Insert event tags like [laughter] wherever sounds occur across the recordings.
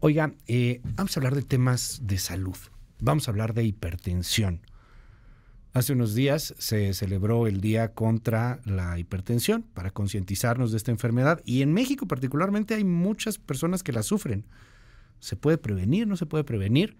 Oiga, eh, vamos a hablar de temas de salud. Vamos a hablar de hipertensión. Hace unos días se celebró el Día contra la Hipertensión para concientizarnos de esta enfermedad y en México particularmente hay muchas personas que la sufren. ¿Se puede prevenir? ¿No se puede prevenir?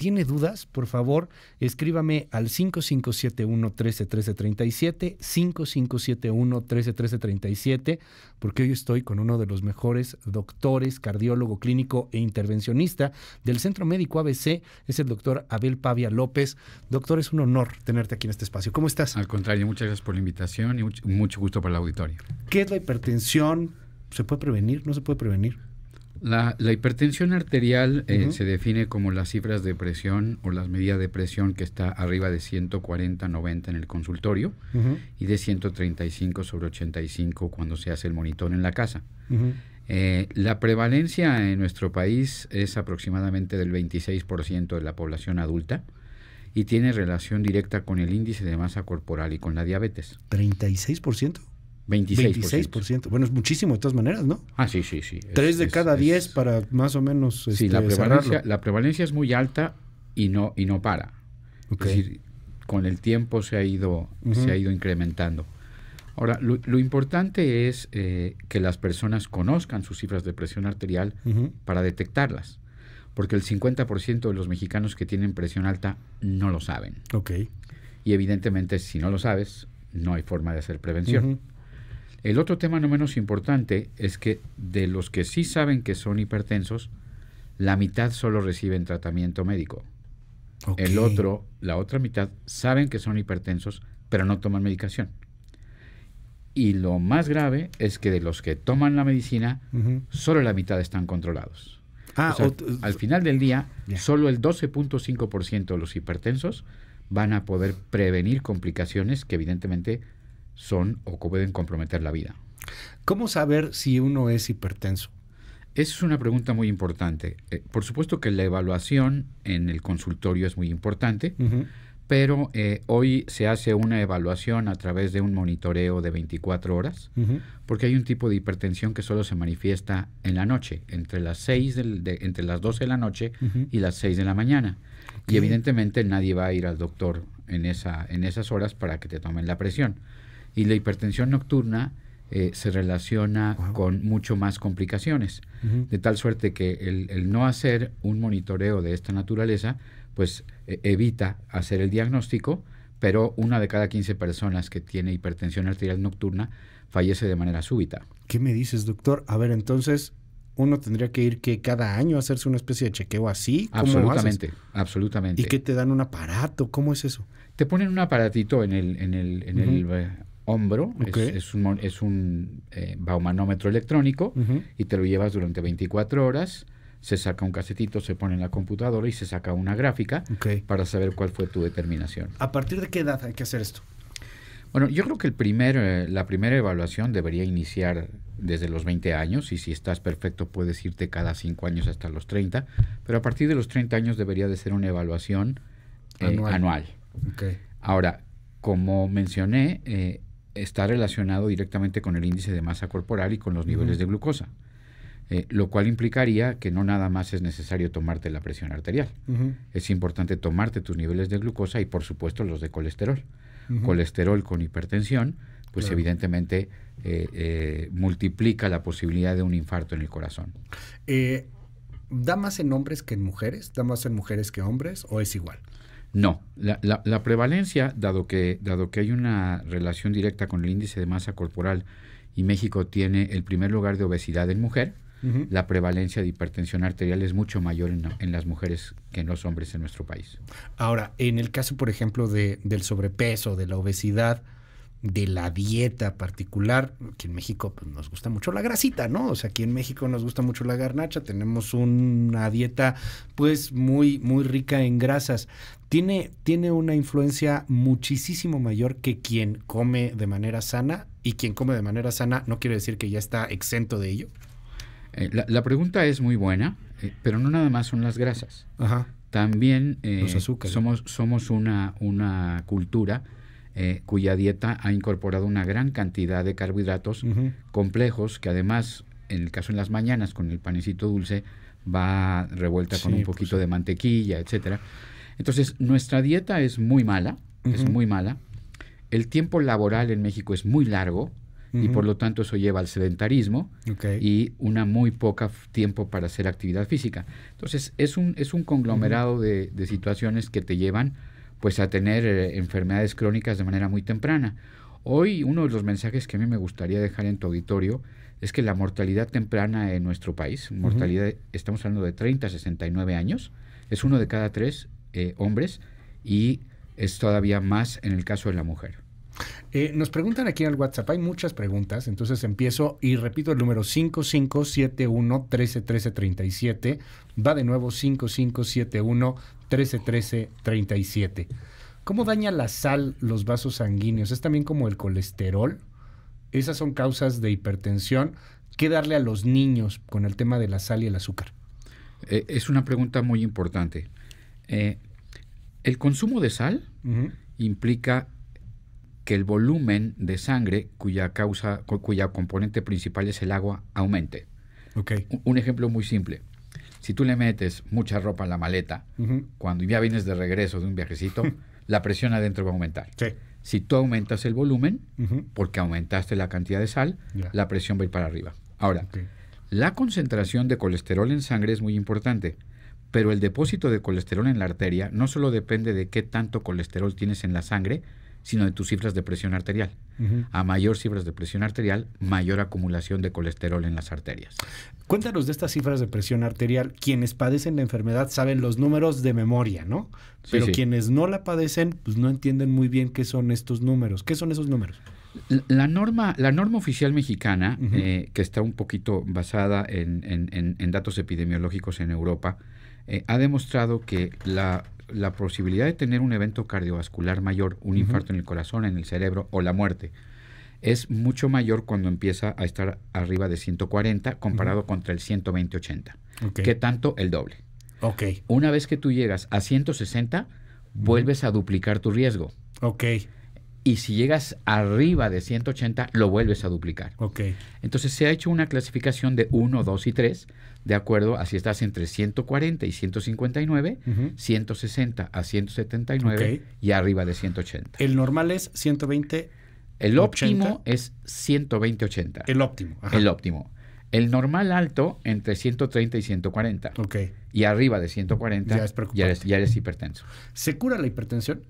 tiene dudas, por favor, escríbame al 5571 131337, 5571 131337, porque hoy estoy con uno de los mejores doctores, cardiólogo clínico e intervencionista del Centro Médico ABC, es el doctor Abel Pavia López. Doctor, es un honor tenerte aquí en este espacio. ¿Cómo estás? Al contrario, muchas gracias por la invitación y mucho, mucho gusto para el auditorio. ¿Qué es la hipertensión? ¿Se puede prevenir? ¿No se puede prevenir? La, hipertensión arterial eh, se define como las cifras de presión o las medidas de presión que está arriba de 140-90 en el consultorio y de 135 sobre 85 cuando se hace el monitor en la casa. Eh, la prevalencia en nuestro país es aproximadamente del 26% de la población adulta y tiene relación directa con el índice de masa corporal y con la diabetes. ¿36%? 26%. Bueno, es muchísimo de todas maneras, ¿no? Ah, sí, sí, sí. Tres de cada diez para más o menos. Sí, la, este, prevalencia, la, prevalencia, es muy alta y no, y no para. Es decir, con el tiempo se ha ido, se ha ido incrementando. Ahora, lo, importante es eh, que las personas conozcan sus cifras de presión arterial para detectarlas, porque el 50% de los mexicanos que tienen presión alta no lo saben. Ok. Y evidentemente, si no lo sabes, no hay forma de hacer prevención. El otro tema no menos importante es que de los que sí saben que son hipertensos, la mitad solo reciben tratamiento médico. El otro, la otra mitad, saben que son hipertensos, pero no toman medicación. Y lo más grave es que de los que toman la medicina, solo la mitad están controlados. Ah, al final del día, solo el 12.5% de los hipertensos van a poder prevenir complicaciones que evidentemente son o pueden comprometer la vida. ¿Cómo saber si uno es hipertenso? Esa es una pregunta muy importante. Eh, por supuesto que la evaluación en el consultorio es muy importante, pero eh, hoy se hace una evaluación a través de un monitoreo de 24 horas, porque hay un tipo de hipertensión que solo se manifiesta en la noche, entre las, 6 entre las 12 de la noche y las 6 de la mañana. Y evidentemente nadie va a ir al doctor en esas horas para que te tomen la presión. Y la hipertensión nocturna eh, se relaciona con mucho más complicaciones. De tal suerte que el, no hacer un monitoreo de esta naturaleza, pues e, evita hacer el diagnóstico, pero una de cada 15 personas que tiene hipertensión arterial nocturna fallece de manera súbita. ¿Qué me dices, doctor? A ver, entonces, uno tendría que ir que cada año hacerse una especie de chequeo así. absolutamente, absolutamente. ¿Y qué te dan un aparato? ¿Cómo es eso? Te ponen un aparatito en el, en el hombro, es, un, es eh, baumanómetro electrónico y te lo llevas durante 24 horas, se saca un casetito, se pone en la computadora y se saca una gráfica para saber cuál fue tu determinación. ¿A partir de qué edad hay que hacer esto? Bueno, yo creo que el primer, eh, la primera evaluación debería iniciar desde los 20 años y si estás perfecto puedes irte cada 5 años hasta los 30, pero a partir de los 30 años debería de ser una evaluación eh, anual. Ahora, como mencioné, está relacionado directamente con el índice de masa corporal y con los niveles de glucosa, eh, lo cual implicaría que no nada más es necesario tomarte la presión arterial. Es importante tomarte tus niveles de glucosa y por supuesto los de colesterol. Colesterol con hipertensión, pues evidentemente eh, eh, multiplica la posibilidad de un infarto en el corazón. ¿Da más en hombres que en mujeres? ¿Da más en mujeres que hombres o es igual? No, la, prevalencia, dado que, dado que hay una relación directa con el índice de masa corporal y México tiene el primer lugar de obesidad en mujer, la prevalencia de hipertensión arterial es mucho mayor en, las mujeres que en los hombres en nuestro país. Ahora, en el caso, por ejemplo, de, del sobrepeso, de la obesidad, de la dieta particular, que en México pues, nos gusta mucho la grasita, ¿no? O sea, aquí en México nos gusta mucho la garnacha, tenemos una dieta pues muy, muy rica en grasas. Tiene, tiene una influencia muchísimo mayor que quien come de manera sana y quien come de manera sana no quiere decir que ya está exento de ello. Eh, la, pregunta es muy buena, eh, pero no nada más son las grasas. Ajá. También eh, Somos, somos una, una cultura eh, cuya dieta ha incorporado una gran cantidad de carbohidratos complejos que además, en el caso en las mañanas, con el panecito dulce, va revuelta con un poquito de mantequilla, etcétera. Entonces, nuestra dieta es muy mala, es muy mala. El tiempo laboral en México es muy largo y por lo tanto eso lleva al sedentarismo y una muy poca tiempo para hacer actividad física. Entonces, es un, es un conglomerado de situaciones que te llevan pues a tener eh, enfermedades crónicas de manera muy temprana. Hoy uno de los mensajes que a mí me gustaría dejar en tu auditorio es que la mortalidad temprana en nuestro país, mortalidad, estamos hablando de 30 a 69 años, es uno de cada tres eh, hombres y es todavía más en el caso de la mujer. Eh, nos preguntan aquí en el WhatsApp, hay muchas preguntas, entonces empiezo y repito el número 5571 131337. Va de nuevo 5571 13, 37. ¿Cómo daña la sal los vasos sanguíneos? ¿Es también como el colesterol? Esas son causas de hipertensión. ¿Qué darle a los niños con el tema de la sal y el azúcar? Eh, es una pregunta muy importante. Eh, el consumo de sal implica que el volumen de sangre cuya causa, cuya componente principal es el agua, aumente. un ejemplo muy simple. Si tú le metes mucha ropa en la maleta, cuando ya vienes de regreso de un viajecito, [laughs] la presión adentro va a aumentar. Si tú aumentas el volumen, porque aumentaste la cantidad de sal, la presión va a ir para arriba. Ahora, la concentración de colesterol en sangre es muy importante, pero el depósito de colesterol en la arteria no solo depende de qué tanto colesterol tienes en la sangre, sino de tus cifras de presión arterial. A mayor cifras de presión arterial, mayor acumulación de colesterol en las arterias. Cuéntanos de estas cifras de presión arterial. Quienes padecen la enfermedad saben los números de memoria, ¿no? Pero quienes no la padecen, pues no entienden muy bien qué son estos números. ¿Qué son esos números? La norma, la norma oficial mexicana, eh, que está un poquito basada en, datos epidemiológicos en Europa, eh, ha demostrado que la la posibilidad de tener un evento cardiovascular mayor, un infarto en el corazón, en el cerebro o la muerte, es mucho mayor cuando empieza a estar arriba de 140 comparado contra el 120-80. que ¿Qué tanto? El doble. Ok. Una vez que tú llegas a 160, vuelves a duplicar tu riesgo. Ok. Y si llegas arriba de 180, lo vuelves a duplicar. Ok. Entonces se ha hecho una clasificación de 1, 2 y 3 de acuerdo así estás entre 140 y 159, 160 a 179 y arriba de 180. El normal es 120. El óptimo es 120-80. El óptimo. El óptimo. El normal alto entre 130 y 140. Ok. Y arriba de 140 ya, es ya, eres, ya hipertenso. ¿Se cura la hipertensión?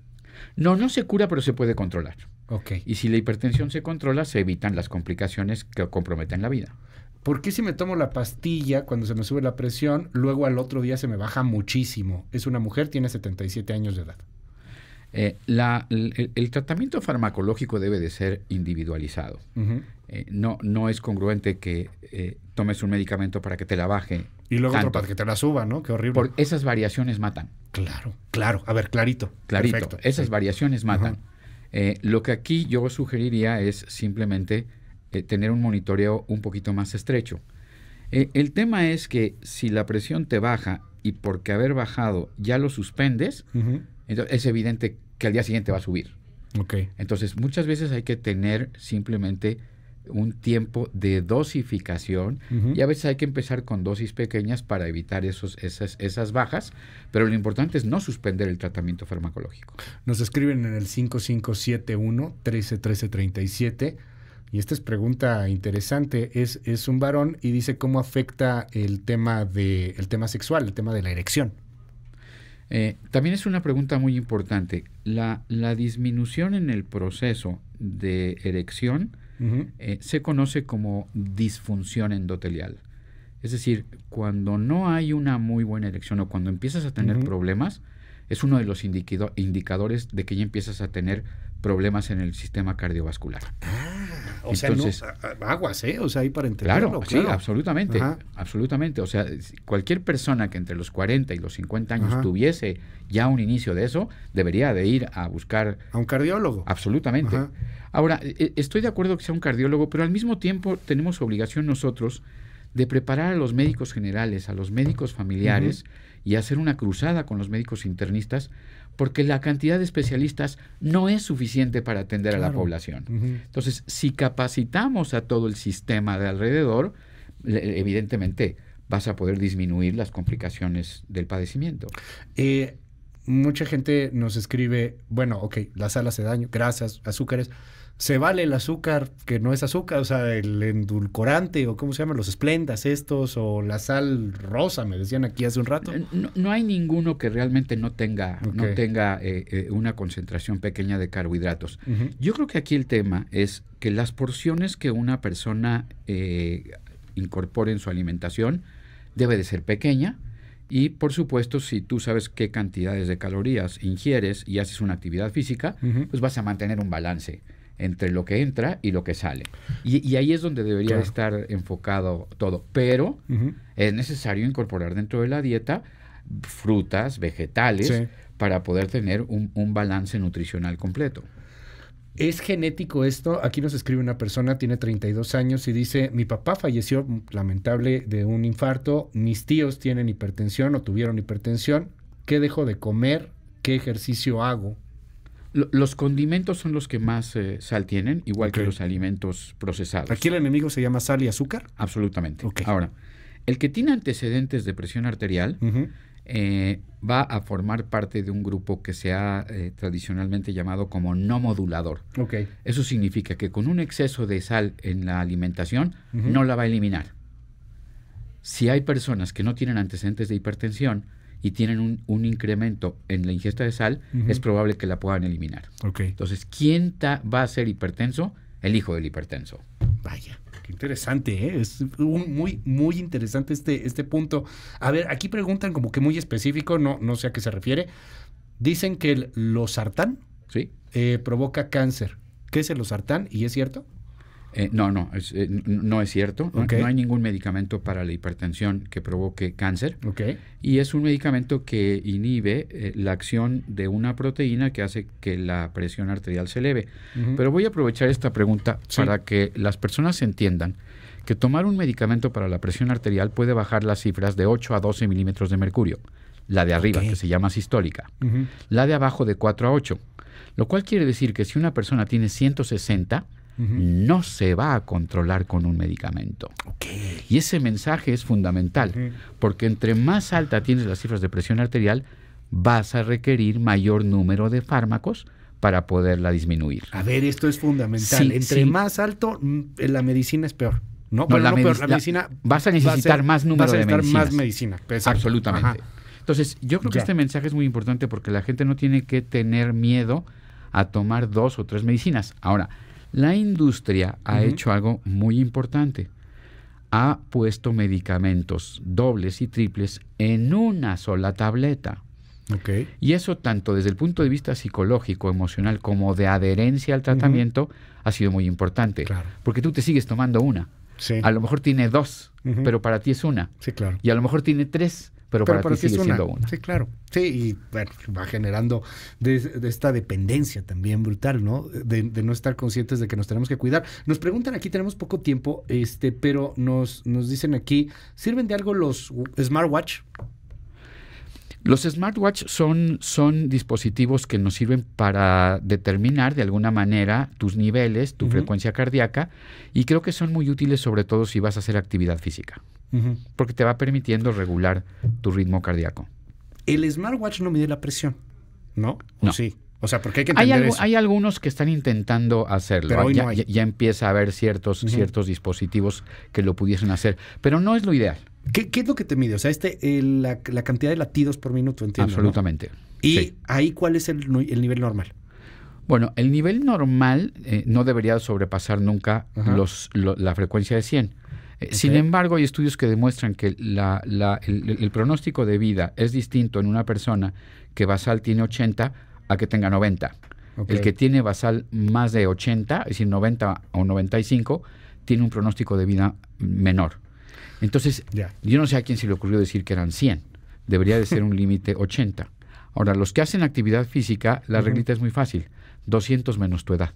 No, no se cura, pero se puede controlar. Okay. Y si la hipertensión se controla, se evitan las complicaciones que comprometen la vida. ¿Por qué si me tomo la pastilla cuando se me sube la presión, luego al otro día se me baja muchísimo? Es una mujer, tiene 77 años de edad. Eh, el, tratamiento farmacológico debe de ser individualizado. Eh, no, no es congruente que eh, tomes un medicamento para que te la baje. Y luego otro para que te la suba, ¿no? Qué horrible. esas variaciones matan. Claro, claro. A ver, clarito. Clarito. Esas variaciones matan. lo que aquí yo sugeriría es simplemente eh, tener un monitoreo un poquito más estrecho. Eh, el tema es que si la presión te baja y porque haber bajado ya lo suspendes, entonces es evidente que al día siguiente va a subir. Entonces muchas veces hay que tener simplemente un tiempo de dosificación y a veces hay que empezar con dosis pequeñas para evitar esos, esas, esas bajas, pero lo importante es no suspender el tratamiento farmacológico. Nos escriben en el 5571 131337 y esta es pregunta interesante, es, es un varón y dice cómo afecta el tema, de, el tema sexual, el tema de la erección. Eh, también es una pregunta muy importante. La, disminución en el proceso de erección eh, se conoce como disfunción endotelial. Es decir, cuando no hay una muy buena erección o cuando empiezas a tener problemas, es uno de los indicadores de que ya empiezas a tener problemas en el sistema cardiovascular. Ah, o sea, no, aguas, ¿eh? O sea, ahí para entenderlo. Claro, sí, absolutamente. Absolutamente. O sea, cualquier persona que entre los 40 y los 50 años tuviese ya un inicio de eso, debería de ir a buscar... A un cardiólogo. Absolutamente. Ahora, e, e, estoy de acuerdo que sea un cardiólogo, pero al mismo tiempo tenemos obligación nosotros de preparar a los médicos generales, a los médicos familiares y hacer una cruzada con los médicos internistas porque la cantidad de especialistas no es suficiente para atender a la población. Entonces, si capacitamos a todo el sistema de alrededor, evidentemente vas a poder disminuir las complicaciones del padecimiento. Eh, mucha gente nos escribe, bueno, ok, las alas se daño, grasas, azúcares, se vale el azúcar que no es azúcar, o sea, el endulcorante o cómo se llaman los esplendas estos o la sal rosa, me decían aquí hace un rato. Eh, no, hay ninguno que realmente no tenga, no tenga eh, eh, una concentración pequeña de carbohidratos. Yo creo que aquí el tema es que las porciones que una persona incorpore en su alimentación debe de ser pequeña. Y por supuesto, si tú sabes qué cantidades de calorías ingieres y haces una actividad física, pues vas a mantener un balance entre lo que entra y lo que sale. Y, ahí es donde debería estar enfocado todo. Pero es necesario incorporar dentro de la dieta frutas, vegetales, para poder tener un, un balance nutricional completo. ¿Es genético esto? Aquí nos escribe una persona, tiene 32 años y dice, mi papá falleció lamentable de un infarto, mis tíos tienen hipertensión o tuvieron hipertensión, ¿qué dejo de comer? ¿Qué ejercicio hago? Los condimentos son los que más eh, sal tienen, igual que los alimentos procesados. ¿Aquí el enemigo se llama sal y azúcar? Absolutamente. Ahora, el que tiene antecedentes de presión arterial eh, va a formar parte de un grupo que se ha eh, tradicionalmente llamado como no modulador. Eso significa que con un exceso de sal en la alimentación no la va a eliminar. Si hay personas que no tienen antecedentes de hipertensión, y tienen un, incremento en la ingesta de sal, es probable que la puedan eliminar. Entonces, ¿quién va a ser hipertenso? El hijo del hipertenso. Vaya. Qué interesante, ¿eh? es un, muy, muy interesante este, este punto. A ver, aquí preguntan como que muy específico, no, no sé a qué se refiere. Dicen que el losartán ¿Sí? Eh, provoca cáncer. ¿Qué es el losartán? ¿Y es cierto? no, eh, no, no es eh, cierto. No, hay ningún medicamento para la hipertensión que provoque cáncer. Y es un medicamento que inhibe eh, la acción de una proteína que hace que la presión arterial se eleve. Pero voy a aprovechar esta pregunta para que las personas entiendan que tomar un medicamento para la presión arterial puede bajar las cifras de 8 a 12 milímetros de mercurio. La de arriba, que se llama sistólica. La de abajo de 4 a 8. Lo cual quiere decir que si una persona tiene 160, no se va a controlar con un medicamento. Y ese mensaje es fundamental, porque entre más alta tienes las cifras de presión arterial, vas a requerir mayor número de fármacos para poderla disminuir. A ver, esto es fundamental. entre más alto, mm, eh, la medicina es peor. No, la, medicina. Vas a necesitar más número vas a necesitar más medicina. Absolutamente. Entonces, yo creo que este mensaje es muy importante porque la gente no tiene que tener miedo a tomar dos o tres medicinas. Ahora, la industria ha hecho algo muy importante. Ha puesto medicamentos dobles y triples en una sola tableta. Y eso tanto desde el punto de vista psicológico, emocional, como de adherencia al tratamiento, ha sido muy importante. Claro. Porque tú te sigues tomando una. A lo mejor tiene dos, pero para ti es una. Sí, claro. Y a lo mejor tiene tres, pero, para, que ti una. Sí, claro. Sí, y va generando de, esta dependencia también brutal, ¿no? De, de, no estar conscientes de que nos tenemos que cuidar. Nos preguntan aquí, tenemos poco tiempo, este, pero nos, nos dicen aquí, ¿sirven de algo los smartwatch? Los smartwatch son, son dispositivos que nos sirven para determinar de alguna manera tus niveles, tu frecuencia cardíaca, y creo que son muy útiles sobre todo si vas a hacer actividad física, porque te va permitiendo regular tu ritmo cardíaco. El smartwatch no mide la presión, ¿no? no. sí? O sea, porque hay que entender hay, hay algunos que están intentando hacerlo. ya, ya, empieza a haber ciertos, ciertos dispositivos que lo pudiesen hacer, pero no es lo ideal. ¿Qué, es lo que te mide? O sea, este, la, cantidad de latidos por minuto, entiendo. Absolutamente. ¿Y ahí cuál es el, nivel normal? Bueno, el nivel normal eh, no debería sobrepasar nunca los, la frecuencia de 100. Eh, sin embargo, hay estudios que demuestran que la, el, pronóstico de vida es distinto en una persona que basal tiene 80 a que tenga 90. El que tiene basal más de 80, es decir, 90 o 95, tiene un pronóstico de vida menor. Entonces, yo no sé a quién se le ocurrió decir que eran 100. Debería de ser un [laughs] límite 80. Ahora, los que hacen actividad física, la reglita es muy fácil. 200 menos tu edad.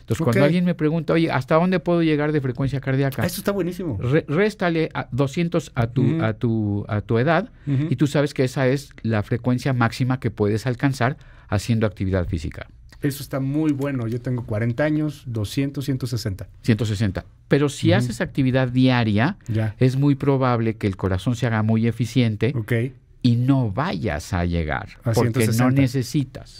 Entonces, cuando alguien me pregunta, oye, ¿hasta dónde puedo llegar de frecuencia cardíaca? Eso está buenísimo. réstale a 200 a tu, a tu, a tu edad y tú sabes que esa es la frecuencia máxima que puedes alcanzar haciendo actividad física. Eso está muy bueno. Yo tengo 40 años, 200, 160. 160. Pero si haces actividad diaria, es muy probable que el corazón se haga muy eficiente. Ok y no vayas a llegar porque no necesitas.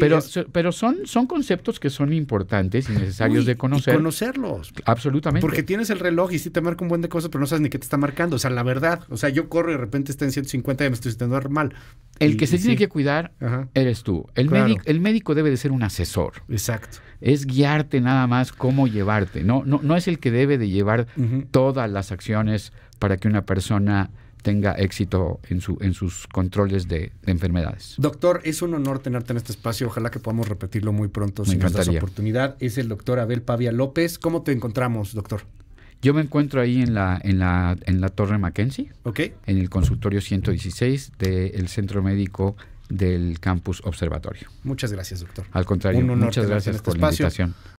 pero pero son, son conceptos que son importantes y necesarios de conocer. conocerlos. Absolutamente. Porque tienes el reloj y sí te marca un buen de cosas, pero no sabes ni qué te está marcando. O sea, la verdad. O sea, yo corro y de repente está en 150 y me estoy sintiendo mal. El que se tiene que cuidar eres tú. El, médico, el médico debe de ser un asesor. Exacto. Es guiarte nada más cómo llevarte. No, no, es el que debe de llevar todas las acciones para que una persona tenga éxito en, su, en sus controles de, enfermedades. Doctor, es un honor tenerte en este espacio. Ojalá que podamos repetirlo muy pronto Me si encantaría. oportunidad. Es el doctor Abel Pavia López. ¿Cómo te encontramos, doctor? Yo me encuentro ahí en la, en la, en la Torre Mackenzie, okay. en el consultorio 116 del Centro Médico del Campus Observatorio. Muchas gracias, doctor. Al contrario, muchas gracias este por la invitación.